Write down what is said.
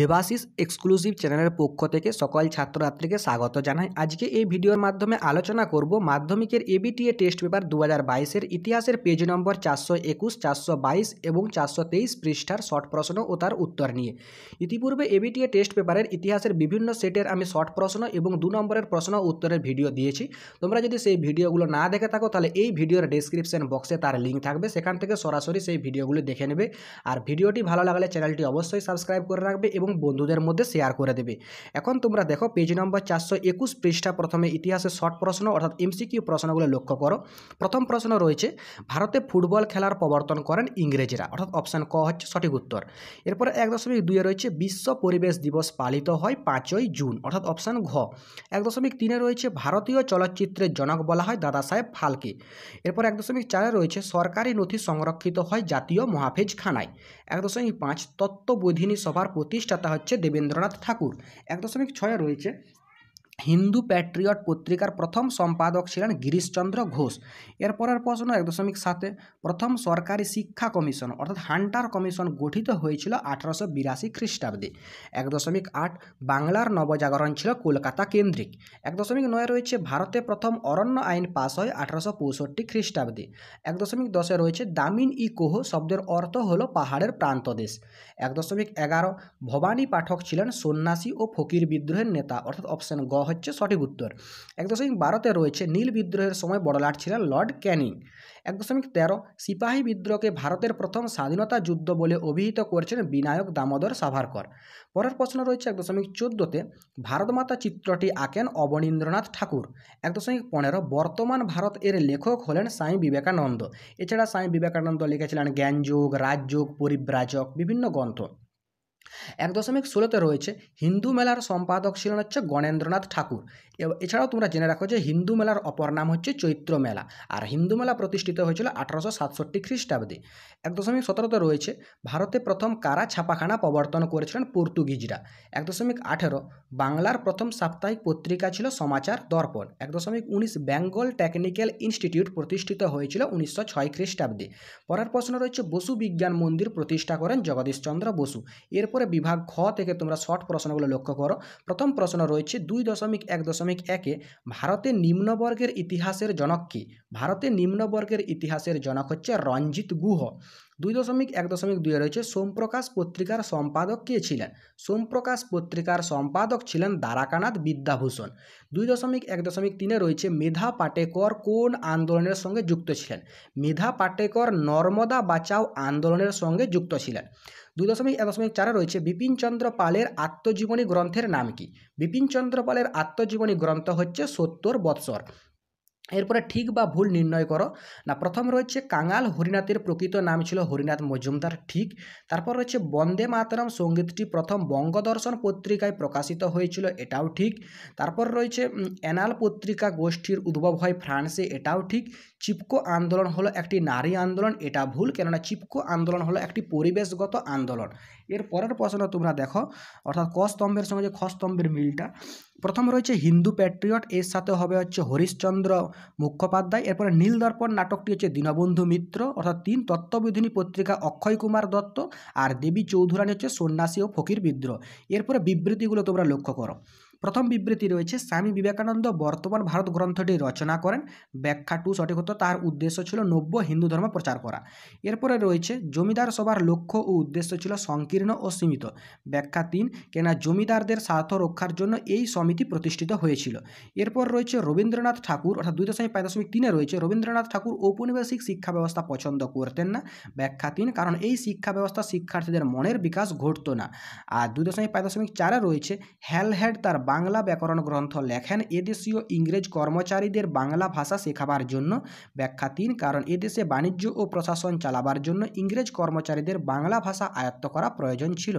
Debashis exclusive চ্যানেলের পক্ষ থেকে সকল ছাত্রছাত্রীকে স্বাগত জানাই আজকে এই ভিডিওর মাধ্যমে আলোচনা করব মাধ্যমিকের এবিটিএ টেস্ট পেপার দু হাজার ইতিহাসের পেজ নম্বর চারশো একুশ চারশো বাইশ এবং চারশো তেইশ পৃষ্ঠার শর্ট প্রশ্ন ও তার উত্তর নিয়ে ইতিপূর্বে এবিটিএ টেস্ট পেপারের ইতিহাসের বিভিন্ন সেটের আমি শর্ট প্রশ্ন এবং দু নম্বরের প্রশ্ন উত্তরের ভিডিও দিয়েছি তোমরা যদি সেই ভিডিওগুলো না দেখে থাকো তাহলে এই ভিডিওর ডেসক্রিপশন বক্সে তার লিঙ্ক থাকবে সেখান থেকে সরাসরি সেই ভিডিওগুলি দেখে নেবে আর ভিডিওটি ভালো লাগলে চ্যানেলটি অবশ্যই সাবস্ক্রাইব করে রাখবে এবং বন্ধুদের মধ্যে শেয়ার করে দেবে এখন তোমরা দেখো পেজ নম্বর চারশো একুশ পৃষ্ঠা প্রথমে ইতিহাসের শর্ট প্রশ্ন অর্থাৎ এমসিকিউ প্রশ্নগুলো লক্ষ্য করো প্রথম প্রশ্ন রয়েছে ভারতে ফুটবল খেলার প্রবর্তন করেন ইংরেজরা অর্থাৎ অপশান ক হচ্ছে সঠিক উত্তর এরপরে এক দশমিক দুয়ে রয়েছে বিশ্ব পরিবেশ দিবস পালিত হয় পাঁচই জুন অর্থাৎ অপশান ঘ এক দশমিক তিনে রয়েছে ভারতীয় চলচ্চিত্রের জনক বলা হয় দাদা সাহেব ফালকে এরপর এক দশমিক চারে রয়েছে সরকারি নথি সংরক্ষিত হয় জাতীয় মহাফেজ খানায় এক দশমিক পাঁচ তত্ত্ববোধিনী সভার প্রতি প্রতিষ্ঠাতা হচ্ছে দেবেন্দ্রনাথ ঠাকুর এক দশমিক ছয়ে রয়েছে হিন্দু প্যাট্রিয়ট পত্রিকার প্রথম সম্পাদক ছিলেন গিরিশচন্দ্র ঘোষ এরপরের প্রশ্ন এক দশমিক সাতে প্রথম সরকারি শিক্ষা কমিশন অর্থাৎ হান্টার কমিশন গঠিত হয়েছিল আঠারোশো বিরাশি খ্রিস্টাব্দে এক দশমিক আট বাংলার নবজাগরণ ছিল কলকাতা কেন্দ্রিক এক দশমিক নয় রয়েছে ভারতে প্রথম অরণ্য আইন পাস হয় আঠারোশো পঁয়ষট্টি খ্রিস্টাব্দে এক দশমিক দশে রয়েছে দামিন ই কোহ শব্দের অর্থ হল পাহাড়ের প্রান্তদেশ এক দশমিক এগারো ভবানী পাঠক ছিলেন সন্ন্যাসী ও ফকির বিদ্রোহের নেতা অর্থাৎ অপশন গ হচ্ছে সঠিক উত্তর এক দশমিক বারোতে রয়েছে নীল বিদ্রোহের সময় বড়লাট ছিলেন লর্ড ক্যানিং এক দশমিক তেরো সিপাহী বিদ্রোহকে ভারতের প্রথম স্বাধীনতা যুদ্ধ বলে অভিহিত করেছেন বিনায়ক দামোদর সাভারকর পরের প্রশ্ন রয়েছে এক দশমিক চোদ্দোতে ভারতমাতা চিত্রটি আঁকেন অবনীন্দ্রনাথ ঠাকুর এক দশমিক পনেরো বর্তমান ভারত এর লেখক হলেন স্বামী বিবেকানন্দ এছাড়া স্বামী বিবেকানন্দ লিখেছিলেন জ্ঞানযোগ রাজযোগ পরিব্রাজক বিভিন্ন গ্রন্থ এক দশমিক ষোলোতে রয়েছে হিন্দু মেলার সম্পাদক ছিলেন হচ্ছে গণেন্দ্রনাথ ঠাকুর এছাড়াও তোমরা জেনে রাখো যে হিন্দু মেলার অপর নাম হচ্ছে চৈত্র মেলা আর হিন্দু মেলা প্রতিষ্ঠিত হয়েছিল আঠারোশো সাতষট্টি খ্রিস্টাব্দে এক দশমিক সতেরোতে রয়েছে ভারতে প্রথম কারা ছাপাখানা প্রবর্তন করেছিলেন পর্তুগিজরা এক দশমিক আঠেরো বাংলার প্রথম সাপ্তাহিক পত্রিকা ছিল সমাচার দর্পণ এক দশমিক উনিশ বেঙ্গল টেকনিক্যাল ইনস্টিটিউট প্রতিষ্ঠিত হয়েছিল উনিশশো ছয় খ্রিস্টাব্দে পরের প্রশ্ন রয়েছে বসু বিজ্ঞান মন্দির প্রতিষ্ঠা করেন জগদীশচন্দ্র বসু এরপরে বিভাগ খ থেকে তোমরা শর্ট প্রশ্নগুলো লক্ষ্য করো প্রথম প্রশ্ন রয়েছে দুই দশমিক এক দশমিক একে ভারতের নিম্নবর্গের ইতিহাসের জনক কি ভারতের নিম্নবর্গের ইতিহাসের জনক হচ্ছে রঞ্জিত গুহ দুই দশমিক এক দশমিক দুয়ে রয়েছে সোমপ্রকাশ পত্রিকার সম্পাদক কে ছিলেন সোমপ্রকাশ পত্রিকার সম্পাদক ছিলেন দ্বারাকানাথ বিদ্যাভূষণ দুই দশমিক এক দশমিক তিনে রয়েছে মেধা পাটেকর কোন আন্দোলনের সঙ্গে যুক্ত ছিলেন মেধা পাটেকর নর্মদা বাঁচাও আন্দোলনের সঙ্গে যুক্ত ছিলেন দুই দশমিক এক দশমিক চারে রয়েছে বিপিনচন্দ্র পালের আত্মজীবনী গ্রন্থের নাম কি বিপিনচন্দ্র পালের আত্মজীবনী গ্রন্থ হচ্ছে সত্তর বৎসর এরপরে ঠিক বা ভুল নির্ণয় করো না প্রথম রয়েছে কাঙাল হরিনাথের প্রকৃত নাম ছিল হরিনাথ মজুমদার ঠিক তারপর রয়েছে বন্দে মাতরম সঙ্গীতটি প্রথম বঙ্গদর্শন পত্রিকায় প্রকাশিত হয়েছিল এটাও ঠিক তারপর রয়েছে অ্যানাল পত্রিকা গোষ্ঠীর উদ্ভব হয় ফ্রান্সে এটাও ঠিক চিপকো আন্দোলন হলো একটি নারী আন্দোলন এটা ভুল কেননা চিপকো আন্দোলন হলো একটি পরিবেশগত আন্দোলন এর পরের প্রশ্ন তোমরা দেখো অর্থাৎ ক স্তম্ভের সঙ্গে যে খ স্তম্ভের মিলটা প্রথম রয়েছে হিন্দু প্যাট্রিয়ট এর সাথে হবে হচ্ছে হরিশ্চন্দ্র মুখোপাধ্যায় এরপরে নীল দর্পণ নাটকটি হচ্ছে দীনবন্ধু মিত্র অর্থাৎ তিন তত্ত্ববিধিনী পত্রিকা অক্ষয় কুমার দত্ত আর দেবী চৌধুরানী হচ্ছে সন্ন্যাসী ও ফকির বিদ্রোহ এরপরে বিবৃতিগুলো তোমরা লক্ষ্য করো প্রথম বিবৃতি রয়েছে স্বামী বিবেকানন্দ বর্তমান ভারত গ্রন্থটি রচনা করেন ব্যাখ্যা টু সঠিক হতো তার উদ্দেশ্য ছিল নব্য হিন্দু ধর্ম প্রচার করা এরপরে রয়েছে জমিদার সভার লক্ষ্য ও উদ্দেশ্য ছিল সংকীর্ণ ও সীমিত ব্যাখ্যা তিন কেনা জমিদারদের স্বার্থ রক্ষার জন্য এই সমিতি প্রতিষ্ঠিত হয়েছিল এরপর রয়েছে রবীন্দ্রনাথ ঠাকুর অর্থাৎ দুই দশমিক পাঁচ দশমিক তিনে রয়েছে রবীন্দ্রনাথ ঠাকুর ঔপনিবেশিক শিক্ষা ব্যবস্থা পছন্দ করতেন না ব্যাখ্যা তিন কারণ এই শিক্ষা ব্যবস্থা শিক্ষার্থীদের মনের বিকাশ ঘটত না আর দুই দশমিক পাঁচ দশমিক চারে রয়েছে হেলহেড তার বাংলা ব্যাকরণ গ্রন্থ লেখেন এদেশীয় ইংরেজ কর্মচারীদের বাংলা ভাষা শেখাবার জন্য ব্যাখ্যা তিন কারণ এদেশে বাণিজ্য ও প্রশাসন চালাবার জন্য ইংরেজ কর্মচারীদের বাংলা ভাষা আয়ত্ত করা প্রয়োজন ছিল